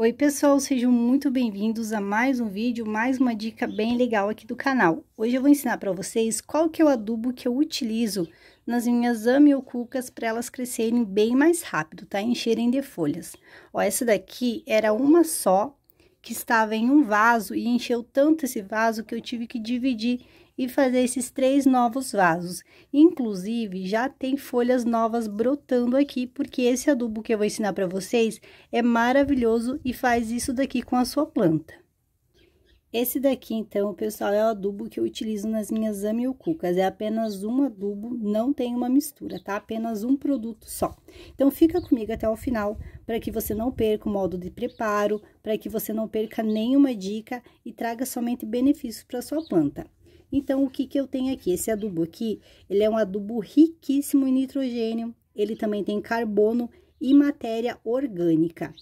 Oi pessoal, sejam muito bem-vindos a mais um vídeo, mais uma dica bem legal aqui do canal. Hoje eu vou ensinar para vocês qual que é o adubo que eu utilizo nas minhas amiocucas para elas crescerem bem mais rápido, tá? Encherem de folhas. Ó, essa daqui era uma só que estava em um vaso e encheu tanto esse vaso que eu tive que dividir e fazer esses três novos vasos. Inclusive, já tem folhas novas brotando aqui, porque esse adubo que eu vou ensinar para vocês é maravilhoso e faz isso daqui com a sua planta. Esse daqui, então, pessoal, é o adubo que eu utilizo nas minhas amiocucas. É apenas um adubo, não tem uma mistura, tá? Apenas um produto só. Então, fica comigo até o final para que você não perca o modo de preparo, para que você não perca nenhuma dica e traga somente benefícios para sua planta. Então, o que que eu tenho aqui? Esse adubo aqui, ele é um adubo riquíssimo em nitrogênio, ele também tem carbono e matéria orgânica.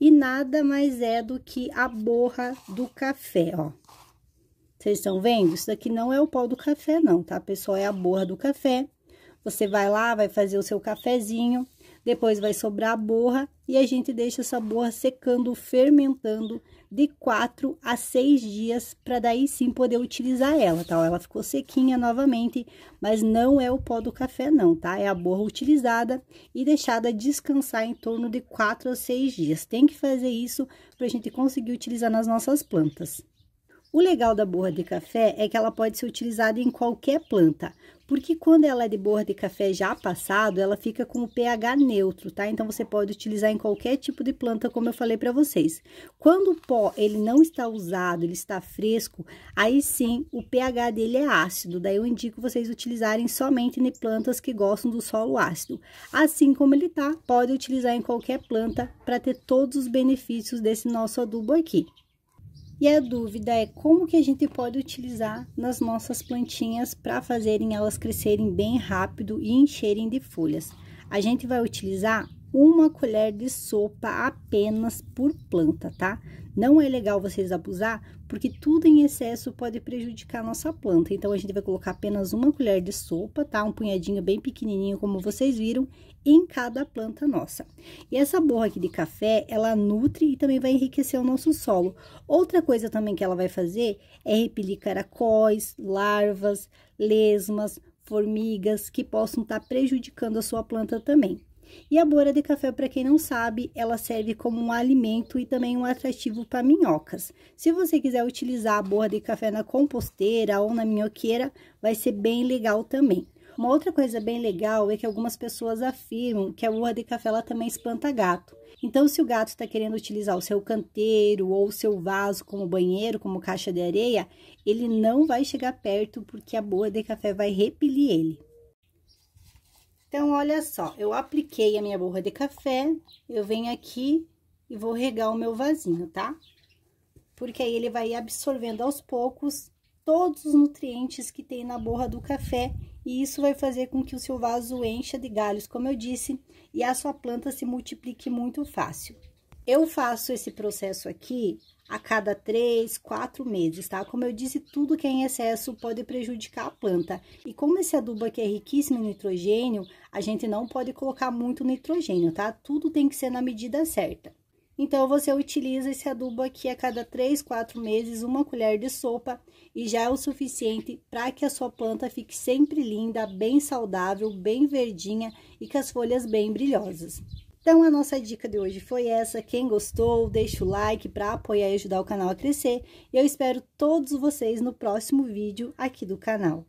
E nada mais é do que a borra do café, ó. Vocês estão vendo? Isso daqui não é o pó do café, não, tá, pessoal? É a borra do café. Você vai lá, vai fazer o seu cafezinho, depois vai sobrar a borra e a gente deixa essa borra secando, fermentando de 4 a 6 dias para daí sim poder utilizar ela, tá? Ela ficou sequinha novamente, mas não é o pó do café não, tá? É a borra utilizada e deixada descansar em torno de 4 a 6 dias. Tem que fazer isso para a gente conseguir utilizar nas nossas plantas. O legal da borra de café é que ela pode ser utilizada em qualquer planta, porque quando ela é de borra de café já passado, ela fica com o pH neutro, tá? Então você pode utilizar em qualquer tipo de planta, como eu falei para vocês. Quando o pó ele não está usado, ele está fresco, aí sim o pH dele é ácido. Daí eu indico vocês utilizarem somente em plantas que gostam do solo ácido. Assim como ele tá, pode utilizar em qualquer planta para ter todos os benefícios desse nosso adubo aqui. E a dúvida é como que a gente pode utilizar nas nossas plantinhas para fazerem elas crescerem bem rápido e encherem de folhas. A gente vai utilizar uma colher de sopa apenas por planta, tá? Não é legal vocês abusar, porque tudo em excesso pode prejudicar a nossa planta. Então, a gente vai colocar apenas uma colher de sopa, tá? Um punhadinho bem pequenininho, como vocês viram, em cada planta nossa. E essa borra aqui de café, ela nutre e também vai enriquecer o nosso solo. Outra coisa também que ela vai fazer é repelir caracóis, larvas, lesmas, formigas, que possam estar tá prejudicando a sua planta também. E a bolha de café, para quem não sabe, ela serve como um alimento e também um atrativo para minhocas. Se você quiser utilizar a bolha de café na composteira ou na minhoqueira, vai ser bem legal também. Uma outra coisa bem legal é que algumas pessoas afirmam que a borra de café ela também espanta gato. Então, se o gato está querendo utilizar o seu canteiro ou o seu vaso como banheiro, como caixa de areia, ele não vai chegar perto porque a borra de café vai repelir ele. Então, olha só, eu apliquei a minha borra de café, eu venho aqui e vou regar o meu vasinho, tá? Porque aí ele vai absorvendo aos poucos todos os nutrientes que tem na borra do café e isso vai fazer com que o seu vaso encha de galhos, como eu disse, e a sua planta se multiplique muito fácil. Eu faço esse processo aqui a cada três, quatro meses, tá? Como eu disse, tudo que é em excesso pode prejudicar a planta. E como esse adubo aqui é riquíssimo em nitrogênio, a gente não pode colocar muito nitrogênio, tá? Tudo tem que ser na medida certa. Então, você utiliza esse adubo aqui a cada 3, 4 meses, uma colher de sopa, e já é o suficiente para que a sua planta fique sempre linda, bem saudável, bem verdinha e com as folhas bem brilhosas. Então, a nossa dica de hoje foi essa. Quem gostou, deixa o like para apoiar e ajudar o canal a crescer. E eu espero todos vocês no próximo vídeo aqui do canal.